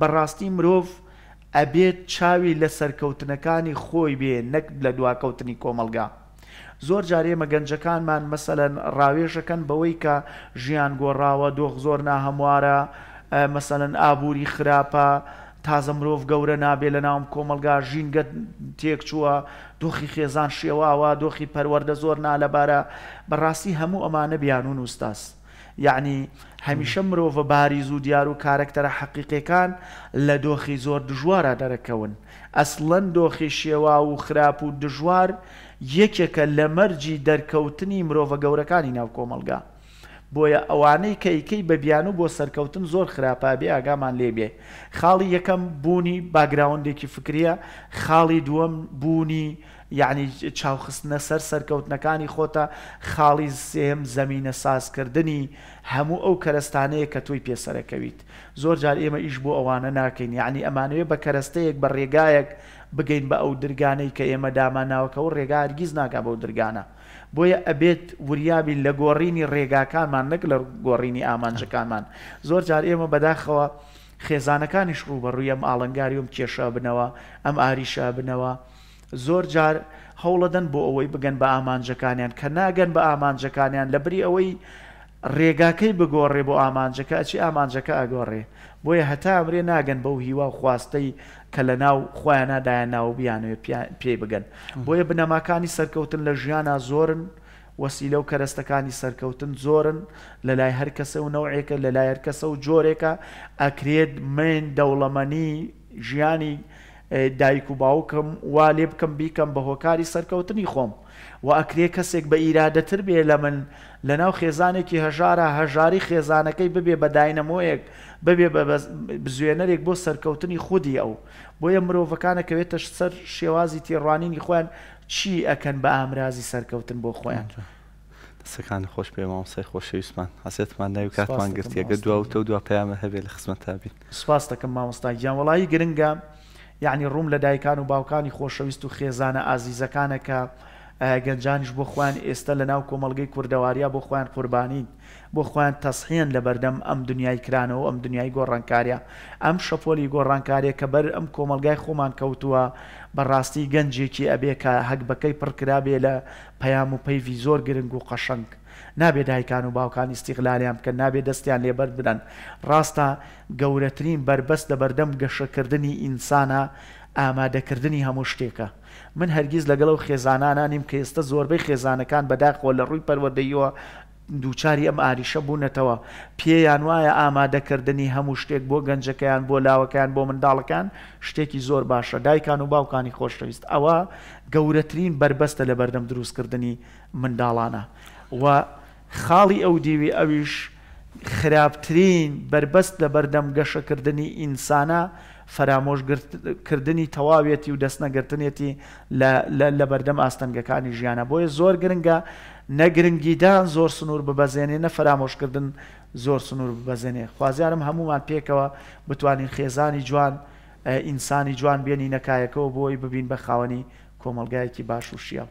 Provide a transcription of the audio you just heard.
بەڕاستی مرۆڤ ئەبێت چاوی لە سەرکەوتنەکانی خۆی بێ نەک لە دواکەوتنی کۆمەلگا. زۆر جارێمە گەنجەکانمان مەسەلەن ڕاوێژەکەن بەوەی کە ژیان گۆڕاوە دۆخ زۆر ناهەموارە مەسەلەن ئابووری خراپە، تازە مرۆڤ گەورە نابێ لە ناوم کۆمەلگا ژینگە تێک چووە دۆخی خێزان شێواوە دۆخی پەروەەردە زۆر نالەبارە بەڕاستی هەموو ئەمانە بیانون وستاس. یعنی هەمیشە مرۆڤە باری زوو دیار و کارکتەرە حەقیقەکان لە دۆخی زۆر دژوارە دەرەکەون ئەسڵەن دۆخی شێوا و خراپ و دژوار یەکێکە لە مەرجی دەرکەوتنی مرۆڤە گەورەکانی ناو کۆمەلگا بۆیە ئەوانەی کەیکەی بە بیان و بۆ سەرکەوتن زۆر خراپابێ ئاگامان لێبێ خاڵی یەکەم بوونی باگراوندێکی فکریە خاڵی دووەم بوونی یعنی چاوخستنە سەر سەرکەوتنەکانی خۆتە خاڵی سێم زمینە سازکردنی هەموو ئەو کەرستانەیە کە تۆی پێسەرەکەویت زۆر جار ئێمە ئیش بۆ ئەوانە ناکەین یعنی ئەمانوێ بە کەرستەیەک بە ڕێگایەک بگەین بە ئەو درگانەی کە ئێمە داماناوەکە و ڕێگا هەرگیز ناکە بەو درگانە بۆیە ئەبێت وریابی لە گۆڕینی ڕێگاکانمان نەک لە گۆڕینی ئامانجەکانمان زۆر جار ئێمە بەداخەوە خێزانەکانیش ڕوو بەڕووی ئەم ئاڵنگاری وم کێشە بنەوە ئەم ئاریشە بنەوە زۆر جار هەوڵەدەن بۆ ئەوەی بگەن بە ئامانجەکانیان کە ناگەن بە ئامانجەکانیان لەبری ئەوەی ڕێگاکەی بگۆڕێ بۆ ئامانجەکە ئەچی ئامانجەکە ئەگۆڕێ بۆیە هەتا ئەمرێ ناگەن بەو هیوا و خواستەی کە لە ناو خۆیانادایان ناو بیانوێ پێ بگەن بۆیە بنەماکانی سەرکەوتن لە ژیانە زۆرن وەسیلە و کەرەستەکانی سەرکەوتن زۆرن لە لای هەر کەسە و نەوەیەکە لە لای هەر کەسە و جۆرێکە ئەکرێت من دەوڵەمەنی ژیانی دایک و باوکم وا لێ بکەم بیکەم بە هۆکاری سەرکەوتنی خۆم و ئەکرێ کەسێک بە ئیرادەتر بێ لە من لە ناو خێزانێکی هەژارە هەژاری خێزانەکەی ببێ بە داینەمۆیەک ببێ بزوێنەرێک بۆ سەرکەوتنی خودی ئەو بۆیە مرۆڤەکانەکەوێتە سەر شێوازی تێڕوانینی خۆیان چی ئەکەن بە ئامرازی سەرکەوتن بۆ خۆیان. سەکان خۆش پێ مامسای خۆشەویستمان حسێتمان ناوی کاتمان گرتیەکە دو و تە دو پەیامە هەبێ لە خزمەتابین سپاس دەکەم مامۆستا گیان وڵایی گرنگە یعنی ڕوم لە دایکان و باوکانی خۆشەویست و خێزانە ئازیزەکانە کە گەنجانیش بۆ خوان ئێستا لە ناو کۆمەلگەی کوردەواریا بۆ خۆیان قوربانین بۆ خۆیان تەسحێن لە بەردەم ئەم دنیای کرانەوە ئەم دنیای گۆڕانکاریە ئەم شەپۆلی گۆڕانکاریە کە بەر ئەم کۆمەلگای خۆمان کەوتووە بەڕاستی گەنجێکی ئەبێ کە هەک بەکەی پڕکرابێ لە پەیام و پەیوی زۆر گرنگ و قەشنگ نابێ دایکان و باوکان ئیسیقلالیان بکەن نابێ دەستیان لێبەر بدەن ڕاستە گەورەترین بربەست لە بەردەم گەشەکردنی ئینسانە ئامادەکردنی هەموو شتێکە من هەرگیز لەگەڵ و خێزانانانیم کە ئێستا زۆربەی خێزانەکان بەداخۆ لە ڕووی پەروەدەیەوە دووچاری ئەم ئاریشە بوونەتەوە پێیان وایە ئامادەکردنی هەموو شتێک بۆ گەنجەکەیان بۆ لاوەکەیان بۆ منداڵەکان شتێکی زۆر باشە دایکان و باوکانی خۆشەویست ئەوە گەورەترین بربەستە لە بەردەم دروستکردنی منداڵانە و خاڵی ئەو دیوی ئەویش خراپترین بربەست لە بەردەم گەشەکردنی ئینسانە فرامۆشکردنی تەواوێتی و دەستنەگرتنێتی لە بەردەم ئاستەنگەکانی ژیانە بۆیە زۆر گرنگە نەگرنگیدان زۆر سنوور ببەزێنێ نە فرامۆشکردن زۆر سنوور ببەزێنێ خوازیارم هەمومان پێکەوە بتوانین خێزانی جوان ئینسانی جوان بێنی نەکایەکەەوە بۆی ببین بە خاوەنی کۆمەلگایەکی باش و شیە.